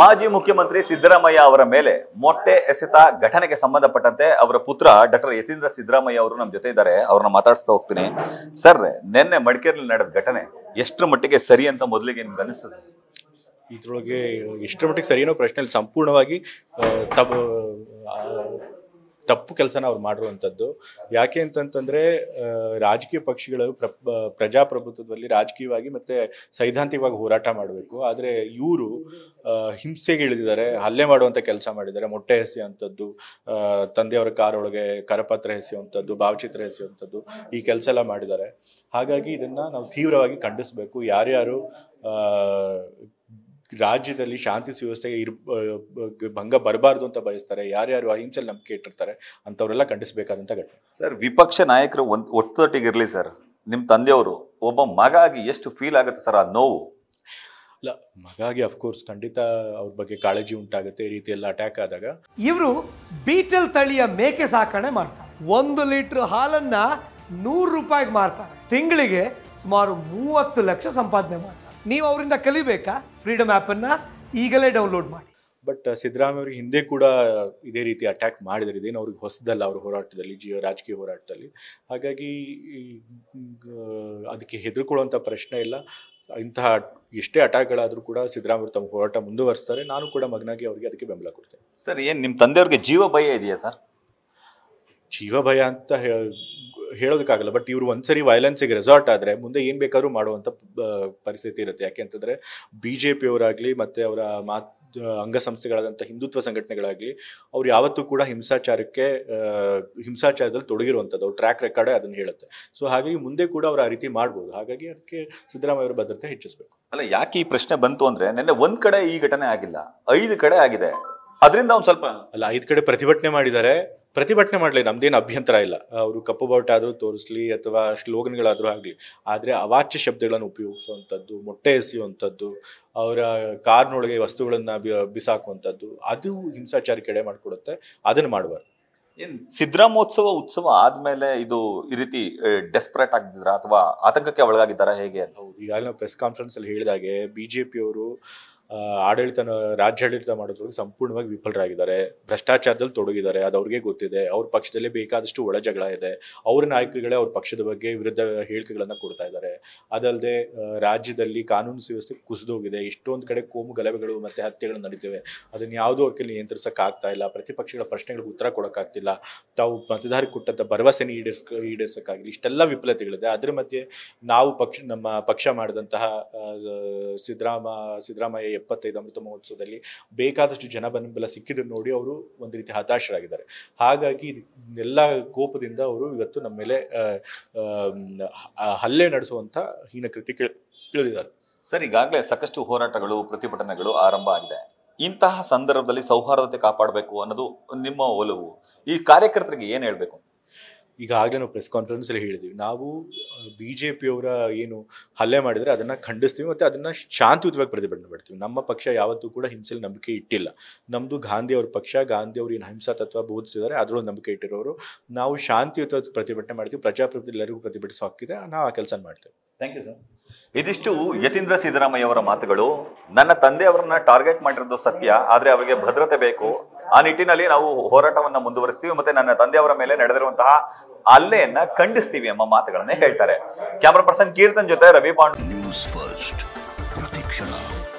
ಮಾಜಿ ಮುಖ್ಯಮಂತ್ರಿ ಸಿದ್ದರಾಮಯ್ಯ ಅವರ ಮೇಲೆ ಮೊಟ್ಟೆ ಎಸೆತ ಘಟನೆಗೆ ಸಂಬಂಧಪಟ್ಟಂತೆ ಅವರ ಪುತ್ರ ಡಾಕ್ಟರ್ ಯತೀಂದ್ರ ಸಿದ್ದರಾಮಯ್ಯ ಅವರು ನಮ್ಮ ಜೊತೆ ಇದ್ದಾರೆ ಅವ್ರನ್ನ ಮಾತಾಡಿಸ್ತಾ ಹೋಗ್ತೀನಿ ಸರ್ ನಿನ್ನೆ ಮಡಿಕೇರಿಯಲ್ಲಿ ನಡೆದ ಘಟನೆ ಎಷ್ಟು ಮಟ್ಟಿಗೆ ಸರಿ ಅಂತ ಮೊದಲಿಗೆ ನಿಮ್ಗೆ ಅನಿಸ್ತದೆ ಇದ್ರೊಳಗೆ ಎಷ್ಟು ಮಟ್ಟಿಗೆ ಸರಿ ಏನೋ ಪ್ರಶ್ನೆಯಲ್ಲಿ ಸಂಪೂರ್ಣವಾಗಿ ತಪ್ಪು ಕೆಲಸನ ಅವ್ರು ಮಾಡಿರುವಂಥದ್ದು ಯಾಕೆ ಅಂತಂತಂದರೆ ರಾಜಕೀಯ ಪಕ್ಷಗಳು ಪ್ರ ಪ್ರಜಾಪ್ರಭುತ್ವದಲ್ಲಿ ರಾಜಕೀಯವಾಗಿ ಮತ್ತು ಸೈದ್ಧಾಂತಿಕವಾಗಿ ಹೋರಾಟ ಮಾಡಬೇಕು ಆದರೆ ಇವರು ಹಿಂಸೆಗೆ ಇಳಿದಿದ್ದಾರೆ ಹಲ್ಲೆ ಮಾಡುವಂಥ ಕೆಲಸ ಮಾಡಿದ್ದಾರೆ ಮೊಟ್ಟೆ ಎಸೆಯುವಂಥದ್ದು ತಂದೆಯವರ ಕಾರೊಳಗೆ ಕರಪತ್ರ ಎಸೆಯುವಂಥದ್ದು ಭಾವಚಿತ್ರ ಎಸೆಯುವಂಥದ್ದು ಈ ಕೆಲಸ ಎಲ್ಲ ಮಾಡಿದ್ದಾರೆ ಹಾಗಾಗಿ ಇದನ್ನು ನಾವು ತೀವ್ರವಾಗಿ ಖಂಡಿಸಬೇಕು ಯಾರ್ಯಾರು ರಾಜ್ಯದಲ್ಲಿ ಶಾಂತಿ ಸುವ್ಯವಸ್ಥೆಗೆ ಇರ್ ಭಂಗ ಬರಬಾರ್ದು ಅಂತ ಬಯಸ್ತಾರೆ ಯಾರ್ಯಾರು ಅಹಿಂಸೆಯಲ್ಲಿ ನಂಬಿಕೆ ಇಟ್ಟಿರ್ತಾರೆ ಅಂಥವರೆಲ್ಲ ಖಂಡಿಸಬೇಕಾದಂಥ ಘಟನೆ ಸರ್ ವಿಪಕ್ಷ ನಾಯಕರು ಒಂದು ಒತ್ತೊಟ್ಟಿಗಿರಲಿ ಸರ್ ನಿಮ್ಮ ತಂದೆಯವರು ಒಬ್ಬ ಮಗ ಆಗಿ ಎಷ್ಟು ಫೀಲ್ ಆಗುತ್ತೆ ಸರ್ ಆ ನೋವು ಅಲ್ಲ ಮಗಾಗಿ ಅಫ್ಕೋರ್ಸ್ ಖಂಡಿತ ಅವ್ರ ಬಗ್ಗೆ ಕಾಳಜಿ ಉಂಟಾಗುತ್ತೆ ಈ ರೀತಿ ಅಟ್ಯಾಕ್ ಆದಾಗ ಇವರು ಬೀಟಲ್ ತಳಿಯ ಮೇಕೆ ಸಾಕಣೆ ಮಾಡ್ತಾರೆ ಒಂದು ಲೀಟರ್ ಹಾಲನ್ನ ನೂರು ರೂಪಾಯಿಗೆ ಮಾರ್ತಾರೆ ತಿಂಗಳಿಗೆ ಸುಮಾರು ಮೂವತ್ತು ಲಕ್ಷ ಸಂಪಾದನೆ ಮಾಡ್ತಾರೆ ನೀವು ಅವರಿಂದ ಕಲಿಬೇಕಾ ಫ್ರೀಡಮ್ ಆ್ಯಪನ್ನು ಈಗಲೇ ಡೌನ್ಲೋಡ್ ಮಾಡಿ ಬಟ್ uh, ಸಿದ್ದರಾಮಯ್ಯ ಅವ್ರಿಗೆ ಹಿಂದೆ ಕೂಡ ಇದೇ ರೀತಿ ಅಟ್ಯಾಕ್ ಮಾಡಿದರೆ ಇದೇನು ಅವ್ರಿಗೆ ಹೊಸದಲ್ಲ ಅವ್ರ ಹೋರಾಟದಲ್ಲಿ ಜಿಯೋ ರಾಜಕೀಯ ಹೋರಾಟದಲ್ಲಿ ಹಾಗಾಗಿ ಅದಕ್ಕೆ ಹೆದರ್ಕೊಳ್ಳುವಂಥ ಪ್ರಶ್ನೆ ಇಲ್ಲ ಇಂತಹ ಎಷ್ಟೇ ಅಟ್ಯಾಕ್ಗಳಾದರೂ ಕೂಡ ಸಿದ್ದರಾಮಯ್ಯ ತಮ್ಮ ಹೋರಾಟ ಮುಂದುವರಿಸ್ತಾರೆ ನಾನು ಕೂಡ ಮಗನಾಗಿ ಅವರಿಗೆ ಅದಕ್ಕೆ ಬೆಂಬಲ ಕೊಡ್ತೇನೆ ಸರ್ ಏನು ನಿಮ್ಮ ತಂದೆಯವ್ರಿಗೆ ಜೀವ ಭಯ ಇದೆಯಾ ಸರ್ ಜೀವ ಭಯ ಅಂತ ಹೇಳೋದಕ್ಕಾಗಲ್ಲ ಬಟ್ ಇವರು ಒಂದ್ಸರಿ ವೈಲೆನ್ಸಿಗೆ ರೆಸಾರ್ಟ್ ಆದರೆ ಮುಂದೆ ಏನು ಬೇಕಾದ್ರೂ ಮಾಡುವಂಥ ಪರಿಸ್ಥಿತಿ ಇರುತ್ತೆ ಯಾಕೆಂತಂದ್ರೆ ಬಿ ಜೆ ಪಿಯವರಾಗಲಿ ಮತ್ತು ಅವರ ಮಾತು ಅಂಗಸಂಸ್ಥೆಗಳಾದಂಥ ಹಿಂದುತ್ವ ಸಂಘಟನೆಗಳಾಗಲಿ ಅವ್ರು ಯಾವತ್ತೂ ಕೂಡ ಹಿಂಸಾಚಾರಕ್ಕೆ ಹಿಂಸಾಚಾರದಲ್ಲಿ ತೊಡಗಿರುವಂಥದ್ದು ಅವ್ರ ಟ್ರ್ಯಾಕ್ ರೆಕಾರ್ಡೇ ಅದನ್ನು ಹೇಳುತ್ತೆ ಸೊ ಹಾಗಾಗಿ ಮುಂದೆ ಕೂಡ ಅವರು ಆ ರೀತಿ ಮಾಡ್ಬೋದು ಹಾಗಾಗಿ ಅದಕ್ಕೆ ಸಿದ್ದರಾಮಯ್ಯ ಅವರ ಭದ್ರತೆ ಹೆಚ್ಚಿಸಬೇಕು ಅಲ್ಲ ಯಾಕೆ ಈ ಪ್ರಶ್ನೆ ಬಂತು ಅಂದರೆ ನಿನ್ನೆ ಒಂದು ಕಡೆ ಈ ಘಟನೆ ಆಗಿಲ್ಲ ಐದು ಕಡೆ ಆಗಿದೆ ಅದರಿಂದ ಒಂದು ಸ್ವಲ್ಪ ಅಲ್ಲ ಐದು ಕಡೆ ಪ್ರತಿಭಟನೆ ಮಾಡಿದ್ದಾರೆ ಪ್ರತಿಭಟನೆ ಮಾಡಲಿ ನಮ್ದೇನು ಅಭ್ಯಂತರ ಇಲ್ಲ ಅವರು ಕಪ್ಪು ಬಾವುಟ ಆದರೂ ತೋರಿಸ್ಲಿ ಅಥವಾ ಸ್ಲೋಗನ್ಗಳಾದರೂ ಆಗಲಿ ಆದರೆ ಅವಾಚ್ಯ ಶಬ್ದಗಳನ್ನು ಉಪಯೋಗಿಸುವಂಥದ್ದು ಮೊಟ್ಟೆ ಎಸೆಯುವಂಥದ್ದು ಅವರ ಕಾರ್ನೊಳಗೆ ವಸ್ತುಗಳನ್ನು ಬಿಸಾಕುವಂಥದ್ದು ಅದು ಹಿಂಸಾಚಾರ ಕಡೆ ಮಾಡಿಕೊಡುತ್ತೆ ಅದನ್ನು ಮಾಡಬಾರ್ದು ಏನು ಸಿದ್ದರಾಮೋತ್ಸವ ಉತ್ಸವ ಆದ್ಮೇಲೆ ಇದು ಈ ರೀತಿ ಡೆಸ್ಪರೇಟ್ ಆಗಿದ್ರ ಅಥವಾ ಆತಂಕಕ್ಕೆ ಒಳಗಾಗಿದ್ದಾರಾ ಹೇಗೆ ಅಂತ ಈಗಾಗಲೇ ಪ್ರೆಸ್ ಕಾನ್ಫರೆನ್ಸ್ ಅಲ್ಲಿ ಹೇಳಿದಾಗೆ ಪಿಯವರು ಆಡಳಿತ ರಾಜ್ಯಾಡಳಿತ ಮಾಡೋದ್ರಿಗೆ ಸಂಪೂರ್ಣವಾಗಿ ವಿಫಲರಾಗಿದ್ದಾರೆ ಭ್ರಷ್ಟಾಚಾರದಲ್ಲಿ ತೊಡಗಿದ್ದಾರೆ ಅದು ಅವ್ರಿಗೆ ಗೊತ್ತಿದೆ ಅವ್ರ ಪಕ್ಷದಲ್ಲಿ ಬೇಕಾದಷ್ಟು ಒಳ ಜಗಳ ಇದೆ ಅವ್ರ ನಾಯಕರುಗಳೇ ಅವ್ರ ಪಕ್ಷದ ಬಗ್ಗೆ ವಿರುದ್ಧ ಹೇಳಿಕೆಗಳನ್ನು ಕೊಡ್ತಾ ಇದ್ದಾರೆ ಅದಲ್ಲದೆ ರಾಜ್ಯದಲ್ಲಿ ಕಾನೂನು ಸುವ್ಯವಸ್ಥೆ ಕುಸಿದೋಗಿದೆ ಇಷ್ಟೊಂದು ಕಡೆ ಕೋಮು ಗಲಭೆಗಳು ಮತ್ತು ಹತ್ಯೆಗಳು ನಡೀತವೆ ಅದನ್ನು ಯಾವುದೋ ಅಕ್ಕಲ್ಲಿ ನಿಯಂತ್ರಿಸೋಕ್ಕಾಗ್ತಾ ಇಲ್ಲ ಪ್ರತಿಪಕ್ಷಗಳ ಪ್ರಶ್ನೆಗಳಿಗೆ ಉತ್ತರ ಕೊಡೋಕ್ಕಾಗ್ತಿಲ್ಲ ತಾವು ಮತದಾರರಿಗೆ ಕೊಟ್ಟಂಥ ಭರವಸೆನ ಈಡೇರಿಸ ಈಡೇರಿಸೋಕ್ಕಾಗಿಲ್ಲ ಇಷ್ಟೆಲ್ಲ ವಿಫಲತೆಗಳಿದೆ ಅದರ ಮಧ್ಯೆ ನಾವು ಪಕ್ಷ ನಮ್ಮ ಪಕ್ಷ ಮಾಡಿದಂತಹ ಸಿದ್ದರಾಮ ಸಿದ್ದರಾಮಯ್ಯ ಎಪ್ಪತ್ತೈದು ಅಮೃತ ಮಹೋತ್ಸವದಲ್ಲಿ ಬೇಕಾದಷ್ಟು ಜನ ಬೆಂಬಲ ಸಿಕ್ಕಿದ್ರು ನೋಡಿ ಅವರು ಒಂದು ರೀತಿ ಹತಾಶರಾಗಿದ್ದಾರೆ ಹಾಗಾಗಿ ಎಲ್ಲ ಕೋಪದಿಂದ ಅವರು ಇವತ್ತು ನಮ್ಮ ಮೇಲೆ ಹಲ್ಲೆ ನಡೆಸುವಂಥ ಹೀನಕೃತಿ ಇಳಿದಿದ್ದಾರೆ ಸರ್ ಈಗಾಗಲೇ ಸಾಕಷ್ಟು ಹೋರಾಟಗಳು ಪ್ರತಿಭಟನೆಗಳು ಆರಂಭ ಆಗಿದೆ ಇಂತಹ ಸಂದರ್ಭದಲ್ಲಿ ಸೌಹಾರ್ದತೆ ಕಾಪಾಡಬೇಕು ಅನ್ನೋದು ನಿಮ್ಮ ಒಲವು ಈ ಕಾರ್ಯಕರ್ತರಿಗೆ ಏನು ಹೇಳಬೇಕು ಈಗಾಗಲೇ ನಾವು ಪ್ರೆಸ್ ಅಲ್ಲಿ ಹೇಳಿದ್ವಿ ನಾವು ಬಿ ಜೆ ಪಿಯವರ ಏನು ಹಲ್ಲೆ ಮಾಡಿದರೆ ಅದನ್ನು ಖಂಡಿಸ್ತೀವಿ ಮತ್ತು ಅದನ್ನು ಶಾಂತಿಯುತವಾಗಿ ಪ್ರತಿಭಟನೆ ಮಾಡ್ತೀವಿ ನಮ್ಮ ಪಕ್ಷ ಯಾವತ್ತೂ ಕೂಡ ಹಿಂಸೆಯಲ್ಲಿ ನಂಬಿಕೆ ಇಟ್ಟಿಲ್ಲ ನಮ್ಮದು ಗಾಂಧಿ ಅವ್ರ ಪಕ್ಷ ಗಾಂಧಿ ಅವರು ಏನು ಹಿಂಸಾ ತತ್ವ ಬೋಧಿಸಿದ್ದಾರೆ ಅದರೊಂದು ನಂಬಿಕೆ ಇಟ್ಟಿರೋರು ನಾವು ಶಾಂತಿಯುತವಾಗಿ ಪ್ರತಿಭಟನೆ ಮಾಡ್ತೀವಿ ಪ್ರಜಾಪ್ರಭುತ್ವ ಎಲ್ಲರಿಗೂ ಪ್ರತಿಭಟಿಸೋ ಹಾಕಿದೆ ನಾವು ಆ ಕೆಲಸ ಮಾಡ್ತೇವೆ ಥ್ಯಾಂಕ್ ಯು ಸರ್ ಇದಿಷ್ಟು ಯತೀಂದ್ರ ಸಿದ್ದರಾಮಯ್ಯ ಅವರ ಮಾತುಗಳು ನನ್ನ ತಂದೆ ಟಾರ್ಗೆಟ್ ಮಾಡಿರೋದು ಸತ್ಯ ಆದರೆ ಅವರಿಗೆ ಭದ್ರತೆ ಬೇಕು ಆ ನಿಟ್ಟಿನಲ್ಲಿ ನಾವು ಹೋರಾಟವನ್ನ ಮುಂದುವರಿಸ್ತೀವಿ ಮತ್ತೆ ನನ್ನ ತಂದೆಯವರ ಮೇಲೆ ನಡೆದಿರುವಂತಹ ಅಲ್ಲೆಯನ್ನ ಖಂಡಿಸ್ತೀವಿ ಎಂಬ ಮಾತುಗಳನ್ನೇ ಹೇಳ್ತಾರೆ ಕ್ಯಾಮರಾ ಪರ್ಸನ್ ಕೀರ್ತನ್ ಜೊತೆ ರವಿ ಪಾಂಡ್ ನ್ಯೂಸ್ ಫಸ್ಟ್